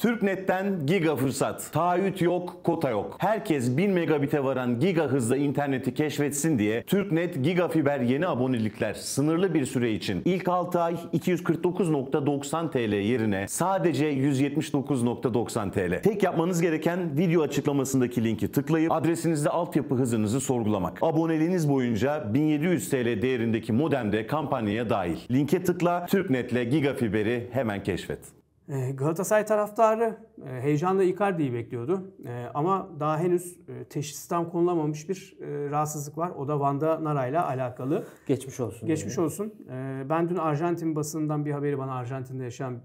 TürkNet'ten giga fırsat. Taahhüt yok, kota yok. Herkes 1000 megabite varan giga hızla interneti keşfetsin diye TürkNet giga fiber yeni abonelikler sınırlı bir süre için ilk 6 ay 249.90 TL yerine sadece 179.90 TL. Tek yapmanız gereken video açıklamasındaki linki tıklayıp adresinizde altyapı hızınızı sorgulamak. Aboneliğiniz boyunca 1700 TL değerindeki modem kampanyaya dahil. Linke tıkla TürkNet'le giga fiberi hemen keşfet. Ee, Galatasaray taraftarı e, heyecanla Icardi'yi bekliyordu. Ee, ama daha henüz e, teşhis tam konulamamış bir e, rahatsızlık var. O da Vanda Nara ile alakalı. Geçmiş olsun. Geçmiş yani. olsun. Ee, ben dün Arjantin basından bir haberi bana Arjantin'de yaşayan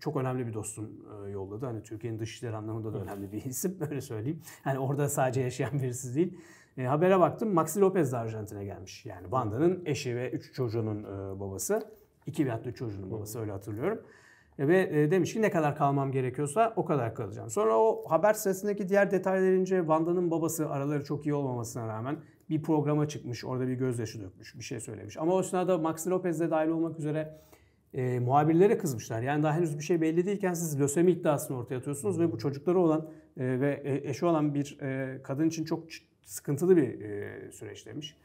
çok önemli bir dostum yolladı. Hani Türkiye'nin dışişleri anlamında da önemli bir isim. Böyle söyleyeyim. Hani orada sadece yaşayan birisi değil. E, habere baktım. Maxi Lopez de Arjantin'e gelmiş. Yani Vanda'nın eşi ve üç çocuğunun babası. iki veyahut 3 çocuğunun babası öyle hatırlıyorum. E, ve e, demiş ki ne kadar kalmam gerekiyorsa o kadar kalacağım. Sonra o haber sırasındaki diğer detayları Vanda'nın babası araları çok iyi olmamasına rağmen bir programa çıkmış. Orada bir gözyaşı dökmüş. Bir şey söylemiş. Ama o sırada Maxi Lopez de dahil olmak üzere e, muhabirlere kızmışlar. Yani daha henüz bir şey belli değilken siz lösemi iddiasını ortaya atıyorsunuz ve bu çocukları olan e, ve e, eşi olan bir e, kadın için çok sıkıntılı bir e, süreç demiş.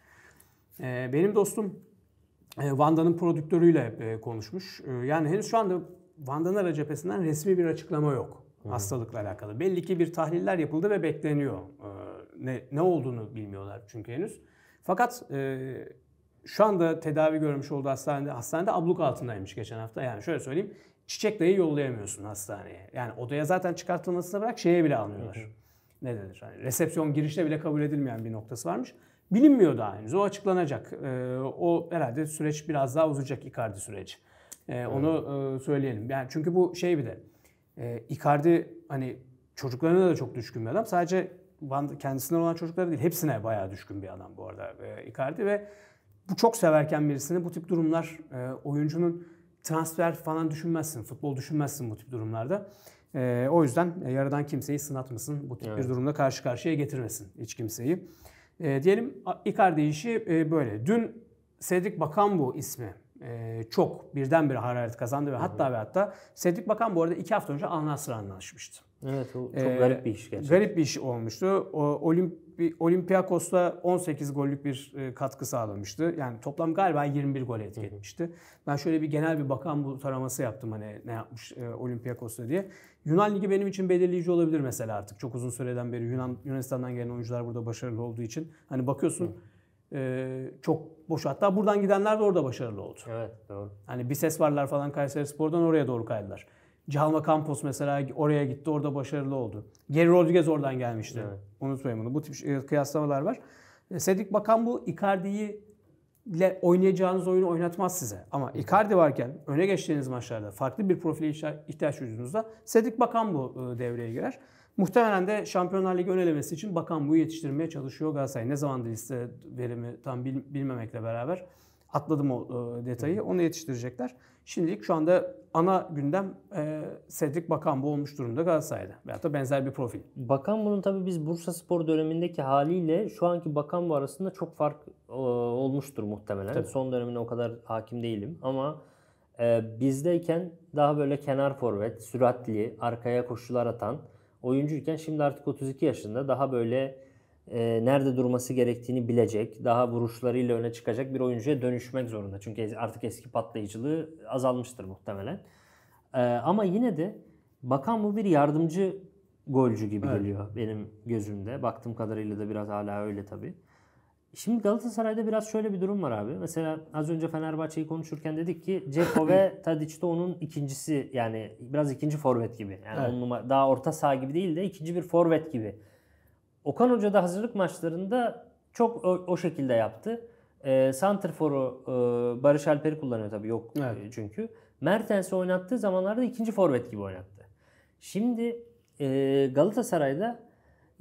E, benim dostum e, Vanda'nın prodüktörüyle e, konuşmuş. E, yani henüz şu anda Vandanara cephesinden resmi bir açıklama yok Hı. hastalıkla alakalı. Belli ki bir tahliller yapıldı ve bekleniyor. Ee, ne, ne olduğunu bilmiyorlar çünkü henüz. Fakat e, şu anda tedavi görmüş olduğu hastanede, hastanede abluk altındaymış geçen hafta. Yani şöyle söyleyeyim, çiçek dahi yollayamıyorsun hastaneye. Yani odaya zaten çıkartılmasına bırak şeye bile almıyorlar. Hı Ne denir? Yani resepsiyon girişine bile kabul edilmeyen bir noktası varmış. Bilinmiyor daha henüz. O açıklanacak. Ee, o herhalde süreç biraz daha uzayacak ikardi süreci. E, onu e, söyleyelim. Yani çünkü bu şey bir de e, Icardi hani çocuklarına da çok düşkün bir adam. Sadece kendisine olan çocuklara değil hepsine bayağı düşkün bir adam bu arada e, Icardi ve bu çok severken birisini bu tip durumlar e, oyuncunun transfer falan düşünmezsin. Futbol düşünmezsin bu tip durumlarda. E, o yüzden e, yaradan kimseyi sınatmasın. Bu tip evet. bir durumda karşı karşıya getirmesin hiç kimseyi. E, diyelim Icardi işi e, böyle. Dün Cedric bu ismi e, çok birdenbire hararet kazandı ve hı hatta ve hatta Sedik Bakan bu arada iki hafta önce Al Nassr'la anlaşmıştı. Evet o çok ee, garip bir iş gerçekten. Garip bir iş olmuştu. O, Olimpi, Olympiakos'ta 18 gollük bir e, katkı sağlamıştı. Yani toplam galiba 21 gol etki etmişti. Ben şöyle bir genel bir bakan bu taraması yaptım hani ne yapmış e, Olympiakos'ta diye. Yunan Ligi benim için belirleyici olabilir mesela artık. Çok uzun süreden beri Yunan Yunanistan'dan gelen oyuncular burada başarılı olduğu için. Hani bakıyorsun... Hı e, çok boş. Hatta buradan gidenler de orada başarılı oldu. Evet doğru. Hani bir ses varlar falan Kayseri Spor'dan oraya doğru kaydılar. Cihalma Campos mesela oraya gitti orada başarılı oldu. Geri Rodriguez oradan gelmişti. Evet. Unutmayın bunu. Bu tip e, kıyaslamalar var. E, Cedric Bakan bu Icardi'yi ile oynayacağınız oyunu oynatmaz size. Ama Icardi varken öne geçtiğiniz maçlarda farklı bir profile ihtiyaç duyduğunuzda Cedric Bakan bu e, devreye girer. Muhtemelen de Şampiyonlar Ligi ön elemesi için Bakan bu yetiştirmeye çalışıyor Galatasaray. Ne zaman liste verimi tam bilmemekle beraber atladım o e, detayı. Onu yetiştirecekler. Şimdilik şu anda ana gündem e, bakan bu olmuş durumda Galatasaray'da. Veyahut da benzer bir profil. Bakan bunun tabii biz Bursa Spor dönemindeki haliyle şu anki Bakan bu arasında çok fark e, olmuştur muhtemelen. Tabii. Son dönemine o kadar hakim değilim ama e, bizdeyken daha böyle kenar forvet, süratli, arkaya koşular atan oyuncuyken şimdi artık 32 yaşında daha böyle e, nerede durması gerektiğini bilecek, daha vuruşlarıyla öne çıkacak bir oyuncuya dönüşmek zorunda. Çünkü artık eski patlayıcılığı azalmıştır muhtemelen. E, ama yine de bakan bu bir yardımcı golcü gibi evet. geliyor benim gözümde. Baktığım kadarıyla da biraz hala öyle tabii. Şimdi Galatasaray'da biraz şöyle bir durum var abi. Mesela az önce Fenerbahçe'yi konuşurken dedik ki Ceko ve Tadic de onun ikincisi yani biraz ikinci forvet gibi. Yani evet. numara, daha orta saha gibi değil de ikinci bir forvet gibi. Okan Hoca da hazırlık maçlarında çok o, o şekilde yaptı. E, ee, Santrfor'u e, Barış Alper'i kullanıyor tabii yok e, evet. çünkü. Mertens'i oynattığı zamanlarda ikinci forvet gibi oynattı. Şimdi e, Galatasaray'da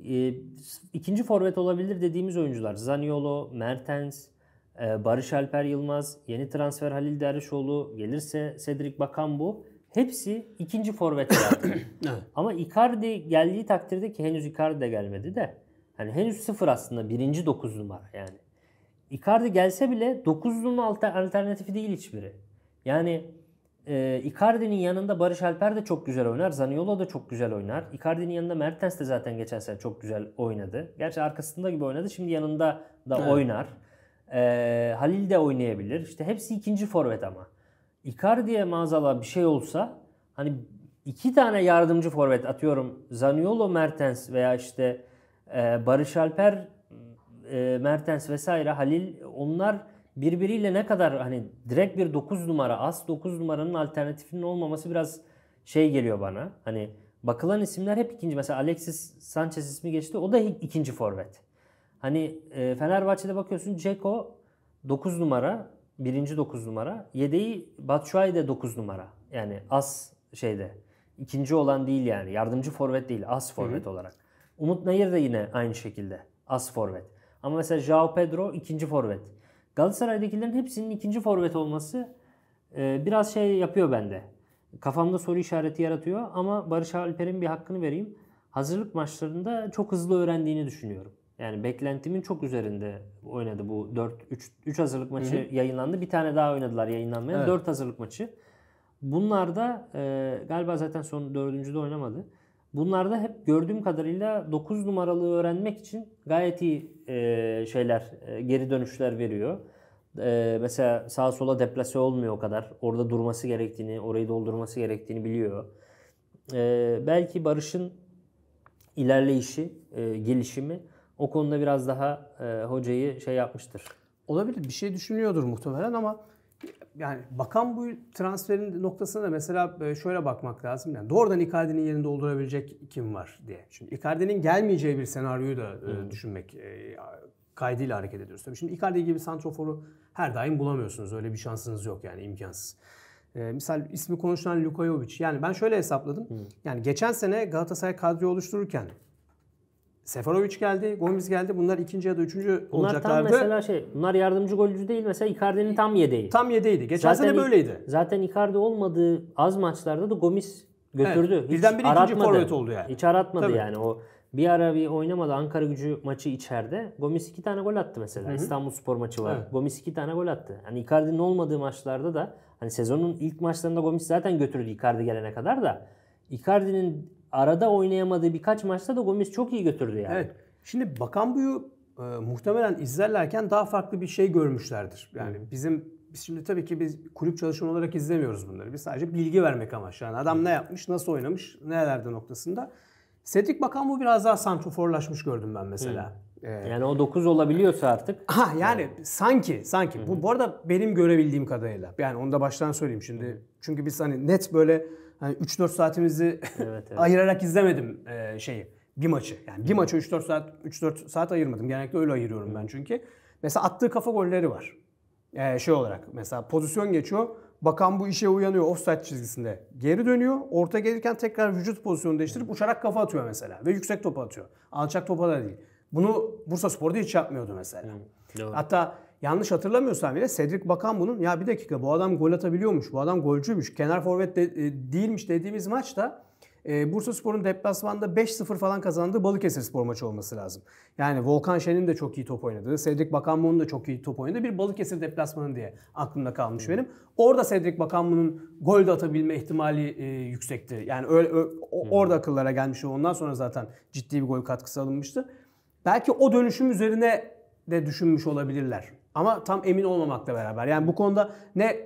e, ikinci forvet olabilir dediğimiz oyuncular Zaniolo, Mertens, e, Barış Alper Yılmaz, yeni transfer Halil Derişoğlu gelirse Cedric Bakan bu. Hepsi ikinci forvetler. Ama Icardi geldiği takdirde ki henüz Icardi de gelmedi de. Yani henüz sıfır aslında birinci dokuz numara yani. Icardi gelse bile dokuzluğun alternatifi değil hiçbiri. Yani e, Icardi'nin yanında Barış Alper de çok güzel oynar. Zaniolo da çok güzel oynar. Icardi'nin yanında Mertens de zaten geçen sene çok güzel oynadı. Gerçi arkasında gibi oynadı. Şimdi yanında da evet. oynar. E, Halil de oynayabilir. İşte hepsi ikinci forvet ama. Icardi'ye maazallah bir şey olsa hani iki tane yardımcı forvet atıyorum Zaniolo Mertens veya işte e, Barış Alper e, Mertens vesaire Halil onlar birbiriyle ne kadar hani direkt bir 9 numara as 9 numaranın alternatifinin olmaması biraz şey geliyor bana. Hani bakılan isimler hep ikinci. Mesela Alexis Sanchez ismi geçti. O da ikinci forvet. Hani e, Fenerbahçe'de bakıyorsun Ceko 9 numara, birinci 9 numara. Yedeği Batshuayi de 9 numara. Yani as şeyde. ikinci olan değil yani. Yardımcı forvet değil. As forvet Hı-hı. olarak. Umut Nayır da yine aynı şekilde. As forvet. Ama mesela Joao Pedro ikinci forvet. Galatasaray'dakilerin hepsinin ikinci forvet olması e, biraz şey yapıyor bende. Kafamda soru işareti yaratıyor ama Barış Alper'in bir hakkını vereyim. Hazırlık maçlarında çok hızlı öğrendiğini düşünüyorum. Yani beklentimin çok üzerinde oynadı bu 4 3 3 hazırlık maçı Hı-hı. yayınlandı. Bir tane daha oynadılar yayınlanmayan evet. hazırlık maçı. Bunlar da e, galiba zaten son de oynamadı. Bunlarda hep gördüğüm kadarıyla 9 numaralı öğrenmek için gayet iyi e, şeyler, e, geri dönüşler veriyor. E, mesela sağa sola deplase olmuyor o kadar. Orada durması gerektiğini, orayı doldurması gerektiğini biliyor. E, belki Barış'ın ilerleyişi, e, gelişimi o konuda biraz daha e, hocayı şey yapmıştır. Olabilir bir şey düşünüyordur muhtemelen ama yani bakan bu transferin noktasına da mesela e, şöyle bakmak lazım. Yani doğrudan Icardi'nin yerini doldurabilecek kim var diye. Şimdi Icardi'nin gelmeyeceği bir senaryoyu da e, hmm. düşünmek e, kaydıyla hareket ediyoruz. Tabii şimdi Icardi gibi santroforu her daim bulamıyorsunuz. Öyle bir şansınız yok yani imkansız. Ee, misal ismi konuşulan Luka Jovic. Yani ben şöyle hesapladım. Hmm. Yani geçen sene Galatasaray kadroyu oluştururken Seferovic geldi, Gomez geldi. Bunlar ikinci ya da üçüncü bunlar olacaklardı. Bunlar tam mesela şey, bunlar yardımcı golcü değil. Mesela Icardi'nin tam yedeği. Tam yedeğiydi. Geçen zaten, sene böyleydi. Zaten Icardi olmadığı az maçlarda da Gomez götürdü. Evet, birden bir ikinci forvet oldu yani. Hiç aratmadı Tabii. yani o. Bir ara bir oynamadı Ankara gücü maçı içeride. Gomis iki tane gol attı mesela. İstanbul Spor maçı var. Evet. Gomis iki tane gol attı. Hani Icardi'nin olmadığı maçlarda da hani sezonun ilk maçlarında Gomis zaten götürdü Icardi gelene kadar da. Icardi'nin arada oynayamadığı birkaç maçta da Gomis çok iyi götürdü yani. Evet. Şimdi Bakan Buyu e, muhtemelen izlerlerken daha farklı bir şey görmüşlerdir. Yani hmm. bizim biz şimdi tabii ki biz kulüp çalışanı olarak izlemiyoruz bunları. Biz sadece bilgi vermek amaçlı. Yani adam ne yapmış, nasıl oynamış, nerelerde noktasında. Cedric Bakan bu biraz daha santroforlaşmış gördüm ben mesela. Ee, yani o 9 olabiliyorsa artık. Ha yani, yani. sanki sanki. Bu, bu arada benim görebildiğim kadarıyla. Yani onu da baştan söyleyeyim şimdi. Hmm. Çünkü biz hani net böyle hani 3-4 saatimizi evet, evet. ayırarak izlemedim e, şeyi. Bir maçı. Yani bir maçı 3-4 saat 3-4 saat ayırmadım. Genellikle öyle ayırıyorum ben çünkü. Mesela attığı kafa golleri var. Ee, şey olarak mesela pozisyon geçiyor. Bakan bu işe uyanıyor offside çizgisinde. Geri dönüyor. Orta gelirken tekrar vücut pozisyonu değiştirip uçarak kafa atıyor mesela. Ve yüksek topa atıyor. Alçak topa da değil. Bunu Bursa Spor'da hiç yapmıyordu mesela. Doğru. Hatta yanlış hatırlamıyorsam bile Cedric Bakan bunun ya bir dakika bu adam gol atabiliyormuş, bu adam golcüymüş, kenar forvet de, e, değilmiş dediğimiz maçta e, Bursa Spor'un deplasmanda 5-0 falan kazandığı Balıkesir Spor maçı olması lazım. Yani Volkan Şen'in de çok iyi top oynadığı, Cedric Bakanmu'nun da çok iyi top oynadığı bir Balıkesir deplasmanı diye aklımda kalmış hmm. benim. Orada Cedric Bakanmu'nun gol de atabilme ihtimali e, yüksekti. Yani öyle, ö, o, hmm. orada akıllara gelmişti. Ondan sonra zaten ciddi bir gol katkısı alınmıştı. Belki o dönüşüm üzerine de düşünmüş olabilirler. Ama tam emin olmamakla beraber. Yani bu konuda ne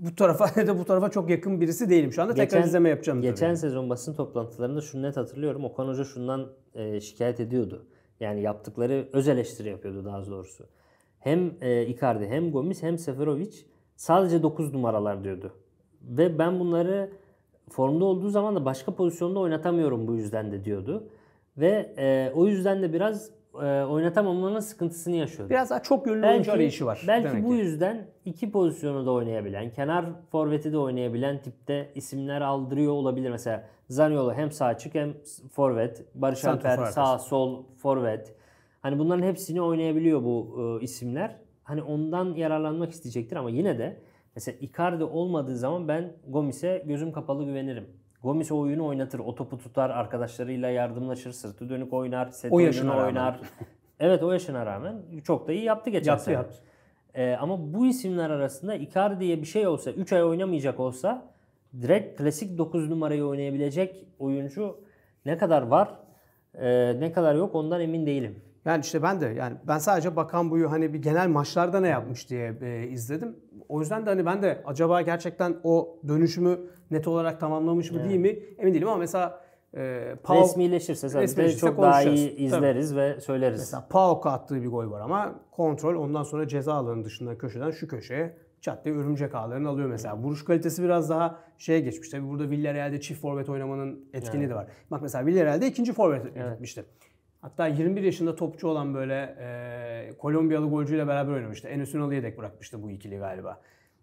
bu tarafa ne de bu tarafa çok yakın birisi değilim. Şu anda geçen, tekrar izleme yapacağım. Geçen tabii. sezon basın toplantılarında şunu net hatırlıyorum. Okan Hoca şundan e, şikayet ediyordu. Yani yaptıkları öz eleştiri yapıyordu daha doğrusu. Hem e, Icardi hem Gomis hem Seferovic sadece 9 numaralar diyordu. Ve ben bunları formda olduğu zaman da başka pozisyonda oynatamıyorum bu yüzden de diyordu. Ve e, o yüzden de biraz e, oynatamamanın sıkıntısını yaşıyordu. Biraz daha çok yönlü belki, oyuncu arayışı var. Belki demek bu ki. yüzden iki pozisyonu da oynayabilen, kenar forveti de oynayabilen tipte isimler aldırıyor olabilir. Mesela Zaniolo hem sağ açık hem forvet. Barış Santur Alper farkası. sağ sol forvet. Hani bunların hepsini oynayabiliyor bu e, isimler. Hani ondan yararlanmak isteyecektir ama yine de mesela Icardi olmadığı zaman ben Gomis'e gözüm kapalı güvenirim. Gomis o oyunu oynatır. O topu tutar. Arkadaşlarıyla yardımlaşır. Sırtı dönük oynar. Set o yaşına oynar. evet o yaşına rağmen çok da iyi yaptı geçen yaptı, sene. Yaptı. Ee, ama bu isimler arasında diye bir şey olsa 3 ay oynamayacak olsa direkt klasik 9 numarayı oynayabilecek oyuncu ne kadar var e, ne kadar yok ondan emin değilim. Yani işte ben de yani ben sadece Bakan Buyu hani bir genel maçlarda ne yapmış diye e, izledim. O yüzden de hani ben de acaba gerçekten o dönüşümü net olarak tamamlamış mı evet. değil mi emin değilim ama mesela e, Pau, resmileşirse zaten çok daha iyi izleriz Tabii. ve söyleriz. Mesela Pauk'a attığı bir gol var ama kontrol ondan sonra ceza alanı dışında köşeden şu köşeye çat diye örümcek ağlarını alıyor mesela. Vuruş kalitesi biraz daha şeye geçmiş. Tabii burada Villarreal'de çift forvet oynamanın etkinliği evet. de var. Bak mesela Villarreal'de ikinci forvet evet. gitmişti. Hatta 21 yaşında topçu olan böyle e, Kolombiyalı golcüyle beraber oynamıştı. En üstüne yedek bırakmıştı bu ikili galiba.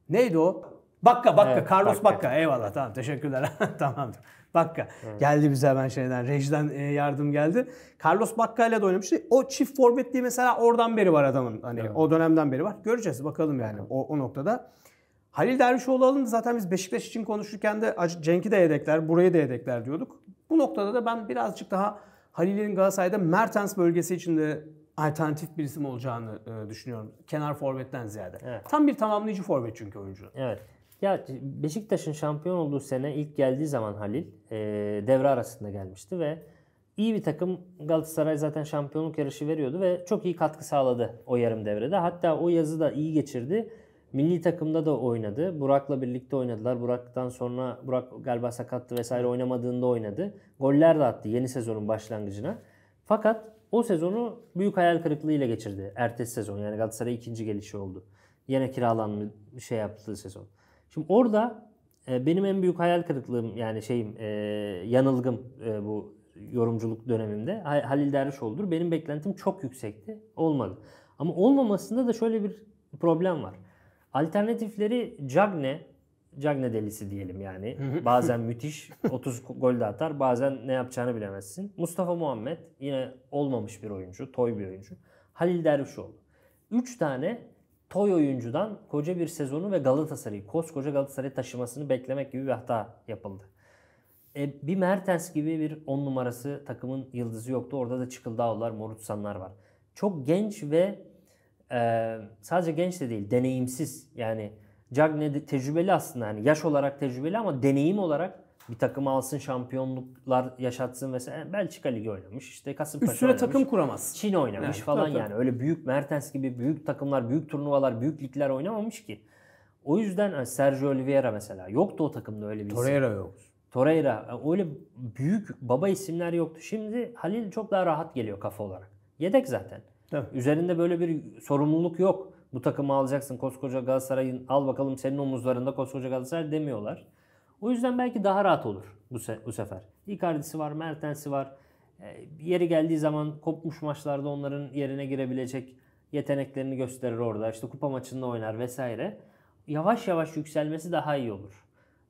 Neydi o? Bakka Bakka evet, Carlos Bakka. Bakka. Eyvallah tamam teşekkürler. Tamamdır. Bakka. Evet. Geldi bize ben şeyden rejiden yardım geldi. Carlos Bakka ile de oynamıştı. O çift forvetliği mesela oradan beri var adamın. Hani evet. o dönemden beri var. Göreceğiz bakalım yani o, o noktada. Halil Dervişoğlu alındı. Zaten biz Beşiktaş için konuşurken de Cenk'i de yedekler, burayı da yedekler diyorduk. Bu noktada da ben birazcık daha Halil'in Galatasaray'da Mertens bölgesi içinde alternatif bir isim olacağını e, düşünüyorum. Kenar forvetten ziyade. Evet. Tam bir tamamlayıcı forvet çünkü oyuncu. Evet. Ya Beşiktaş'ın şampiyon olduğu sene ilk geldiği zaman Halil e, devre arasında gelmişti ve iyi bir takım Galatasaray zaten şampiyonluk yarışı veriyordu ve çok iyi katkı sağladı o yarım devrede. Hatta o yazı da iyi geçirdi. Milli takımda da oynadı. Burak'la birlikte oynadılar. Burak'tan sonra Burak galiba sakattı vesaire oynamadığında oynadı. Goller de attı yeni sezonun başlangıcına. Fakat o sezonu büyük hayal kırıklığıyla geçirdi. Ertesi sezon yani Galatasaray ikinci gelişi oldu. Yine kiralanma şey yaptığı sezon. Şimdi orada e, benim en büyük hayal kırıklığım yani şeyim e, yanılgım e, bu yorumculuk dönemimde Halil Dervişoğlu'dur. Benim beklentim çok yüksekti. Olmadı. Ama olmamasında da şöyle bir problem var. Alternatifleri Cagne, Cagne delisi diyelim yani. Bazen müthiş 30 gol de atar bazen ne yapacağını bilemezsin. Mustafa Muhammed yine olmamış bir oyuncu, toy bir oyuncu. Halil Dervişoğlu. 3 tane toy oyuncudan koca bir sezonu ve Galatasaray'ı, koskoca Galatasaray'ı taşımasını beklemek gibi bir hata yapıldı. E, bir Mertens gibi bir 10 numarası takımın yıldızı yoktu. Orada da Çıkıldağlar, Morutsanlar var. Çok genç ve e, sadece genç de değil deneyimsiz yani Cagne de tecrübeli aslında yani yaş olarak tecrübeli ama deneyim olarak bir takım alsın şampiyonluklar yaşatsın mesela Belçika Ligi oynamış işte Kasımpaşa Üstüne oynamış. takım kuramaz. Çin oynamış evet, falan tabii, yani öyle büyük Mertens gibi büyük takımlar büyük turnuvalar büyük ligler oynamamış ki. O yüzden Sergio Oliveira mesela yoktu o takımda öyle bir Torreira isim. yok. Torreira öyle büyük baba isimler yoktu. Şimdi Halil çok daha rahat geliyor kafa olarak. Yedek zaten. Değil Üzerinde böyle bir sorumluluk yok. Bu takımı alacaksın koskoca Galatasaray'ın al bakalım senin omuzlarında koskoca Galatasaray demiyorlar. O yüzden belki daha rahat olur bu, se- bu sefer. Icardi'si var, Mertens'i var. E, yeri geldiği zaman kopmuş maçlarda onların yerine girebilecek yeteneklerini gösterir orada. İşte kupa maçında oynar vesaire. Yavaş yavaş yükselmesi daha iyi olur.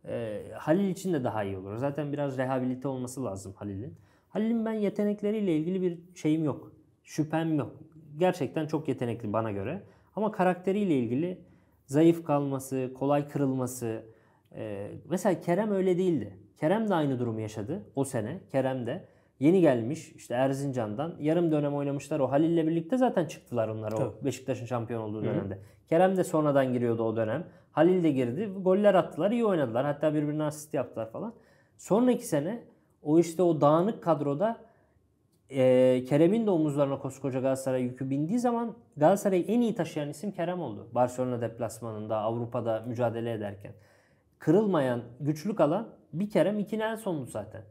E, Halil için de daha iyi olur. Zaten biraz rehabilite olması lazım Halil'in. Halil'in ben yetenekleriyle ilgili bir şeyim yok. Şüphem yok gerçekten çok yetenekli bana göre. Ama karakteriyle ilgili zayıf kalması, kolay kırılması. E, mesela Kerem öyle değildi. Kerem de aynı durumu yaşadı o sene. Kerem de yeni gelmiş işte Erzincan'dan yarım dönem oynamışlar. O Halil'le birlikte zaten çıktılar onlar Tabii. o Beşiktaş'ın şampiyon olduğu dönemde. Hı Kerem de sonradan giriyordu o dönem. Halil de girdi. Goller attılar, iyi oynadılar. Hatta birbirine asist yaptılar falan. Sonraki sene o işte o dağınık kadroda e, Kerem'in de omuzlarına koskoca Galatasaray yükü bindiği zaman Galatasaray'ı en iyi taşıyan isim Kerem oldu. Barcelona deplasmanında Avrupa'da mücadele ederken. Kırılmayan, güçlük alan bir Kerem iki Nelson'du zaten.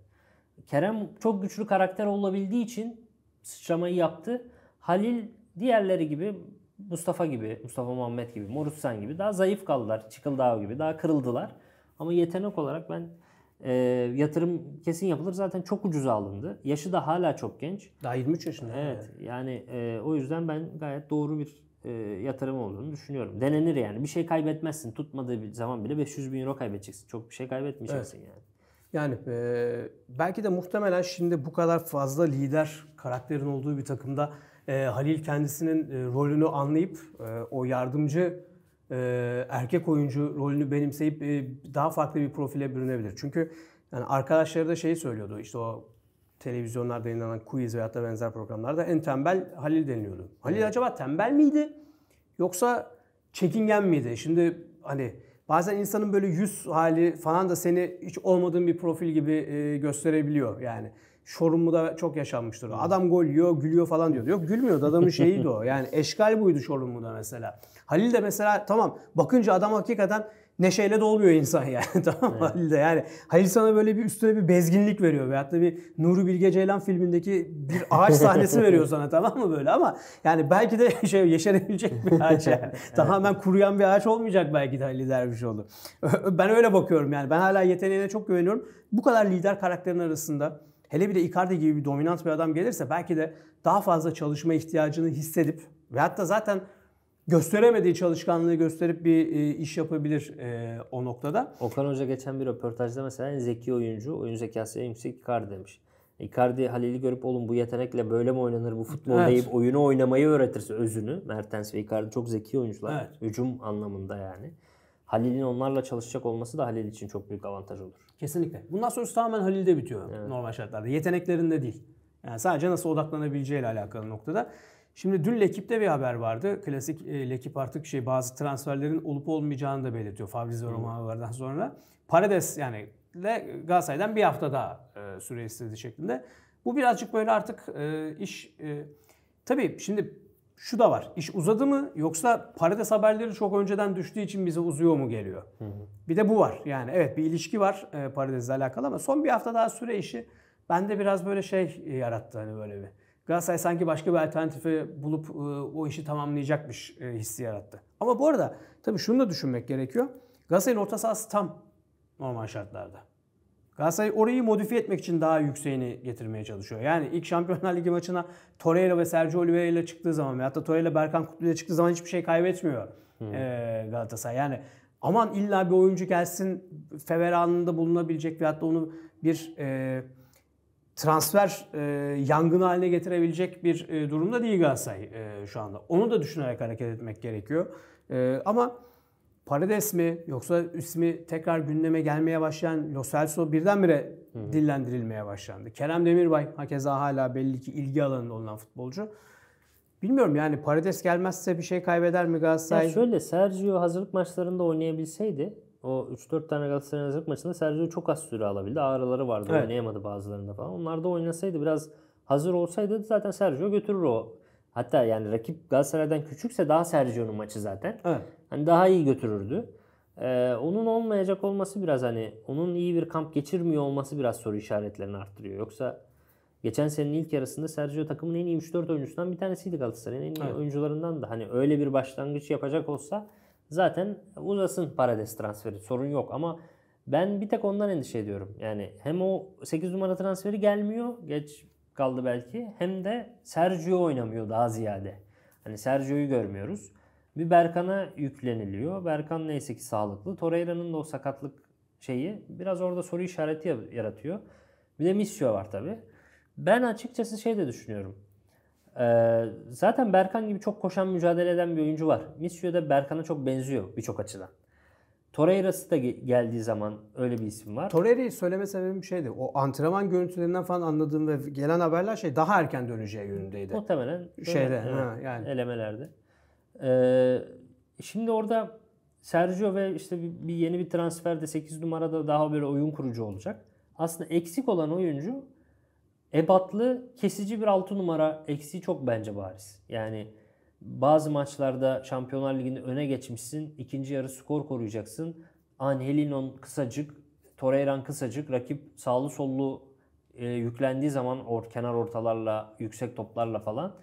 Kerem çok güçlü karakter olabildiği için sıçramayı yaptı. Halil diğerleri gibi Mustafa gibi, Mustafa Muhammed gibi, Morutsan gibi daha zayıf kaldılar. Çıkıldağ gibi daha kırıldılar. Ama yetenek olarak ben e, yatırım kesin yapılır. Zaten çok ucuz alındı. Yaşı da hala çok genç. Daha 23 yaşında. Evet. Yani, yani e, o yüzden ben gayet doğru bir e, yatırım olduğunu düşünüyorum. Denenir yani. Bir şey kaybetmezsin. Tutmadığı bir zaman bile 500 bin euro kaybedeceksin. Çok bir şey kaybetmeyeceksin evet. yani. Yani e, belki de muhtemelen şimdi bu kadar fazla lider karakterin olduğu bir takımda e, Halil kendisinin e, rolünü anlayıp e, o yardımcı ee, erkek oyuncu rolünü benimseyip e, daha farklı bir profile bürünebilir. Çünkü yani arkadaşları da şeyi söylüyordu İşte o televizyonlarda yayınlanan quiz veyahut da benzer programlarda en tembel Halil deniliyordu. Halil evet. acaba tembel miydi yoksa çekingen miydi? Şimdi hani bazen insanın böyle yüz hali falan da seni hiç olmadığın bir profil gibi e, gösterebiliyor yani da çok yaşanmıştır. Adam gol yiyor, gülüyor falan diyor. Yok gülmüyordu. Adamın şeyiydi o. Yani eşgal buydu da mesela. Halil de mesela tamam bakınca adam hakikaten neşeyle dolmuyor insan yani tamam mı evet. Halil'de yani Halil sana böyle bir üstüne bir bezginlik veriyor veyahut da bir Nuri Bilge Ceylan filmindeki bir ağaç sahnesi veriyor sana tamam mı böyle ama yani belki de şey yeşerebilecek bir ağaç yani tamamen kuruyan bir ağaç olmayacak belki de Halil Dervişoğlu. ben öyle bakıyorum yani ben hala yeteneğine çok güveniyorum. Bu kadar lider karakterin arasında Hele bir de Icardi gibi bir dominant bir adam gelirse belki de daha fazla çalışma ihtiyacını hissedip ve hatta zaten gösteremediği çalışkanlığı gösterip bir e, iş yapabilir e, o noktada. Okan Hoca geçen bir röportajda mesela zeki oyuncu, oyun zekası en yüksek Icardi demiş. Icardi Halil'i görüp oğlum bu yetenekle böyle mi oynanır bu futbol evet. deyip oyunu oynamayı öğretirse özünü. Mertens ve Icardi çok zeki oyuncular. Evet. Hücum anlamında yani. Halil'in onlarla çalışacak olması da Halil için çok büyük avantaj olur. Kesinlikle. Bundan sonrası tamamen Halil'de bitiyor evet. normal şartlarda. Yeteneklerinde değil. Yani sadece nasıl odaklanabileceğiyle alakalı noktada. Şimdi dün Lekip'te bir haber vardı. Klasik e, Lekip artık şey bazı transferlerin olup olmayacağını da belirtiyor Fabrizio Romano'lardan sonra. Parades yani ile Galatasaray'dan bir hafta daha e, süre istedi şeklinde. Bu birazcık böyle artık e, iş... E, tabii şimdi şu da var. İş uzadı mı yoksa parites haberleri çok önceden düştüğü için bize uzuyor mu geliyor? Hı hı. Bir de bu var. Yani evet bir ilişki var e, paritesle alakalı ama son bir hafta daha süre işi bende biraz böyle şey e, yarattı hani böyle bir. Galatasaray sanki başka bir alternatifi bulup e, o işi tamamlayacakmış e, hissi yarattı. Ama bu arada tabii şunu da düşünmek gerekiyor. Galatasaray'ın orta sahası tam normal şartlarda. Galatasaray orayı modifiye etmek için daha yükseğini getirmeye çalışıyor. Yani ilk Şampiyonlar Ligi maçına Torreira ve Sergio Oliveira ile çıktığı zaman veyahut da Torreira Berkan Kutlu ile çıktığı zaman hiçbir şey kaybetmiyor hmm. Galatasaray. Yani aman illa bir oyuncu gelsin feveranında bulunabilecek veyahut da onu bir e, transfer e, yangını haline getirebilecek bir e, durumda değil Galatasaray e, şu anda. Onu da düşünerek hareket etmek gerekiyor. E, ama Parades mi yoksa ismi tekrar gündeme gelmeye başlayan Lo Celso birdenbire Hı-hı. dillendirilmeye başlandı. Kerem Demirbay hakeza hala belli ki ilgi alanında olan futbolcu. Bilmiyorum yani Parades gelmezse bir şey kaybeder mi Galatasaray? Ya şöyle Sergio hazırlık maçlarında oynayabilseydi o 3-4 tane Galatasaray hazırlık maçında Sergio çok az süre alabildi. Ağrıları vardı evet. oynayamadı bazılarında falan. Onlar da oynasaydı biraz hazır olsaydı zaten Sergio götürür o Hatta yani rakip Galatasaray'dan küçükse daha Sergio'nun maçı zaten. Evet. Hani daha iyi götürürdü. Ee, onun olmayacak olması biraz hani onun iyi bir kamp geçirmiyor olması biraz soru işaretlerini arttırıyor. Yoksa geçen senenin ilk yarısında Sergio takımın en iyi 3-4 oyuncusundan bir tanesiydi Galatasaray'ın en iyi evet. oyuncularından da. Hani öyle bir başlangıç yapacak olsa zaten uzasın Parades transferi sorun yok ama ben bir tek ondan endişe ediyorum. Yani hem o 8 numara transferi gelmiyor. Geç kaldı belki. Hem de Sergio oynamıyor daha ziyade. Hani Sergio'yu görmüyoruz. Bir Berkan'a yükleniliyor. Berkan neyse ki sağlıklı. Torreira'nın da o sakatlık şeyi biraz orada soru işareti yaratıyor. Bir de Misio var tabi. Ben açıkçası şey de düşünüyorum. Ee, zaten Berkan gibi çok koşan mücadele eden bir oyuncu var. Misio da Berkan'a çok benziyor birçok açıdan. Torreira'sı da geldiği zaman öyle bir isim var. Torreira'yı söyleme sebebim şeydi. O antrenman görüntülerinden falan anladığım ve gelen haberler şey daha erken döneceği yönündeydi. Muhtemelen. Şeyde evet, ha, yani. elemelerde. Ee, şimdi orada Sergio ve işte bir, bir yeni bir transferde 8 numarada daha böyle oyun kurucu olacak. Aslında eksik olan oyuncu ebatlı kesici bir 6 numara eksiği çok bence bariz. Yani bazı maçlarda Şampiyonlar Ligi'nde öne geçmişsin. ikinci yarı skor koruyacaksın. Angelino kısacık, Torreira'nın kısacık. Rakip sağlı sollu e, yüklendiği zaman or, kenar ortalarla, yüksek toplarla falan.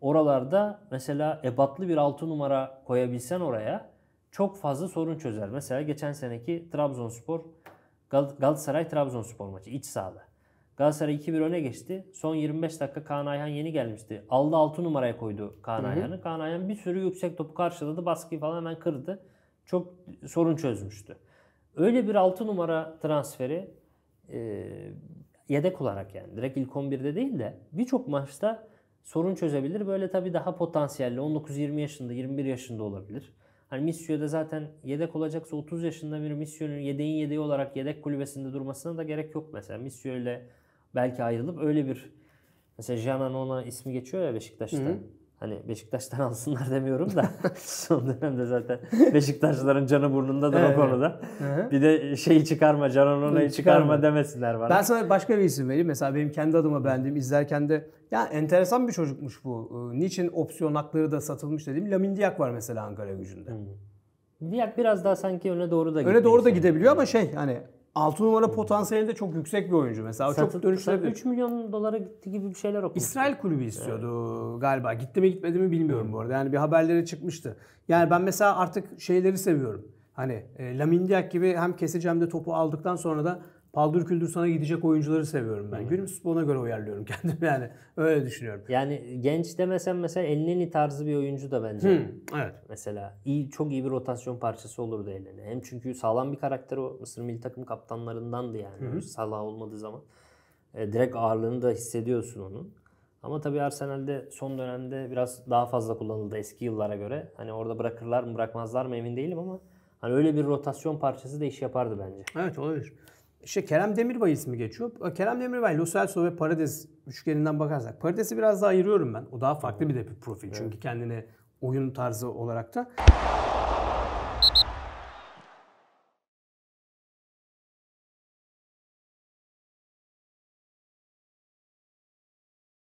Oralarda mesela ebatlı bir 6 numara koyabilsen oraya çok fazla sorun çözer. Mesela geçen seneki Trabzonspor Galatasaray Trabzonspor maçı iç sahada. Galatasaray 2-1 öne geçti. Son 25 dakika Kaan Ayhan yeni gelmişti. Aldı 6 numaraya koydu Kaan Ayhan'ı. Kaan Ayhan bir sürü yüksek topu karşıladı. Baskıyı falan hemen kırdı. Çok sorun çözmüştü. Öyle bir 6 numara transferi e, yedek olarak yani direkt ilk 11'de değil de birçok maçta sorun çözebilir. Böyle tabii daha potansiyelli 19-20 yaşında 21 yaşında olabilir. Hani Missio'da zaten yedek olacaksa 30 yaşında bir Missio'nun yedeğin yedeği olarak yedek kulübesinde durmasına da gerek yok mesela. Missio ile belki ayrılıp öyle bir mesela Janan ona ismi geçiyor ya Beşiktaş'ta. Hı-hı. Hani Beşiktaş'tan alsınlar demiyorum da son dönemde zaten Beşiktaşlıların canı burnundadır evet. o konuda. Hı-hı. Bir de şeyi çıkarma, Canan Onay'ı çıkarma, demesinler bana. Ben sana başka bir isim vereyim. Mesela benim kendi adıma beğendiğim izlerken de ya enteresan bir çocukmuş bu. Ee, niçin opsiyon hakları da satılmış dediğim Lamin Diak var mesela Ankara gücünde. hı biraz daha sanki öne doğru da gidiyor. Öne doğru da gidebiliyor ama şey hani 6 numara potansiyeli de çok yüksek bir oyuncu mesela. Satın, çok dönüşlebilir. 3 milyon dolara gitti gibi bir şeyler okumuştu. İsrail kulübü istiyordu evet. galiba. Gitti mi gitmedi mi bilmiyorum Hı. bu arada. Yani bir haberleri çıkmıştı. Yani ben mesela artık şeyleri seviyorum. Hani e, Lamindiak gibi hem keseceğim de topu aldıktan sonra da paldır küldür sana gidecek oyuncuları seviyorum ben. Hmm. Günüm sporuna göre uyarlıyorum kendimi yani. Öyle düşünüyorum. Yani genç demesen mesela Elneni tarzı bir oyuncu da bence. Hmm, evet. Mesela iyi çok iyi bir rotasyon parçası olurdu Elneni. Hem çünkü sağlam bir karakter o. Mısır milli takım kaptanlarındandı yani. Hmm. Salah olmadığı zaman. E, direkt ağırlığını da hissediyorsun onun. Ama tabii Arsenal'de son dönemde biraz daha fazla kullanıldı eski yıllara göre. Hani orada bırakırlar mı bırakmazlar mı emin değilim ama hani öyle bir rotasyon parçası da iş yapardı bence. Evet olabilir. İşte Kerem Demirbay ismi geçiyor. E, Kerem Demirbay, Los Celso ve Paredes üçgeninden bakarsak. Paredes'i biraz daha ayırıyorum ben. O daha farklı bir de bir profil. Evet. Çünkü kendini oyun tarzı olarak da.